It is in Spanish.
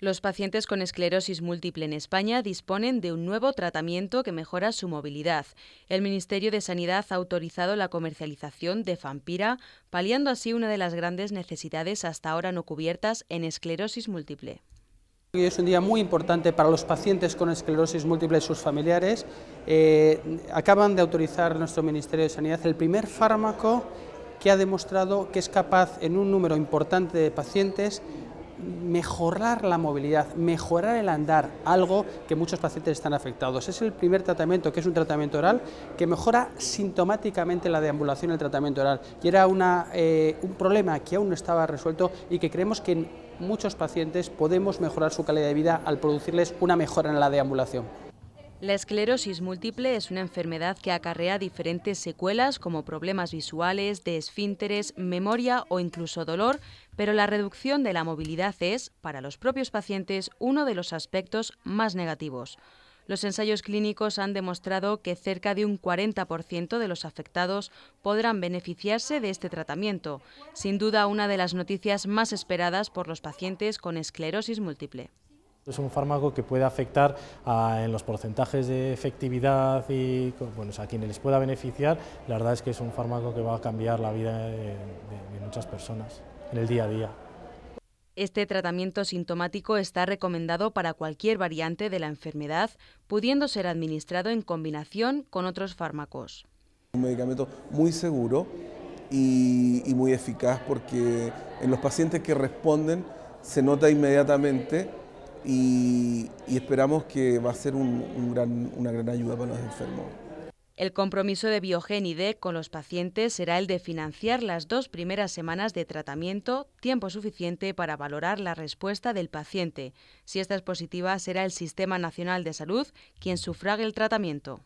Los pacientes con esclerosis múltiple en España disponen de un nuevo tratamiento que mejora su movilidad. El Ministerio de Sanidad ha autorizado la comercialización de Fampira, paliando así una de las grandes necesidades hasta ahora no cubiertas en esclerosis múltiple. Hoy es un día muy importante para los pacientes con esclerosis múltiple y sus familiares. Eh, acaban de autorizar nuestro Ministerio de Sanidad el primer fármaco que ha demostrado que es capaz en un número importante de pacientes mejorar la movilidad, mejorar el andar, algo que muchos pacientes están afectados. Es el primer tratamiento, que es un tratamiento oral, que mejora sintomáticamente la deambulación el tratamiento oral. Y era eh, un problema que aún no estaba resuelto y que creemos que en muchos pacientes podemos mejorar su calidad de vida al producirles una mejora en la deambulación. La esclerosis múltiple es una enfermedad que acarrea diferentes secuelas como problemas visuales, de esfínteres, memoria o incluso dolor, pero la reducción de la movilidad es, para los propios pacientes, uno de los aspectos más negativos. Los ensayos clínicos han demostrado que cerca de un 40% de los afectados podrán beneficiarse de este tratamiento, sin duda una de las noticias más esperadas por los pacientes con esclerosis múltiple. Es un fármaco que puede afectar en los porcentajes de efectividad y a quienes les pueda beneficiar. La verdad es que es un fármaco que va a cambiar la vida de, muchas personas en el día a día. Este tratamiento sintomático está recomendado para cualquier variante de la enfermedad, pudiendo ser administrado en combinación con otros fármacos. Un medicamento muy seguro y muy eficaz porque en los pacientes que responden se nota inmediatamente y, esperamos que va a ser una gran ayuda para los enfermos. El compromiso de Biogenide con los pacientes será el de financiar las dos primeras semanas de tratamiento, tiempo suficiente para valorar la respuesta del paciente. Si esta es positiva, será el Sistema Nacional de Salud quien sufrague el tratamiento.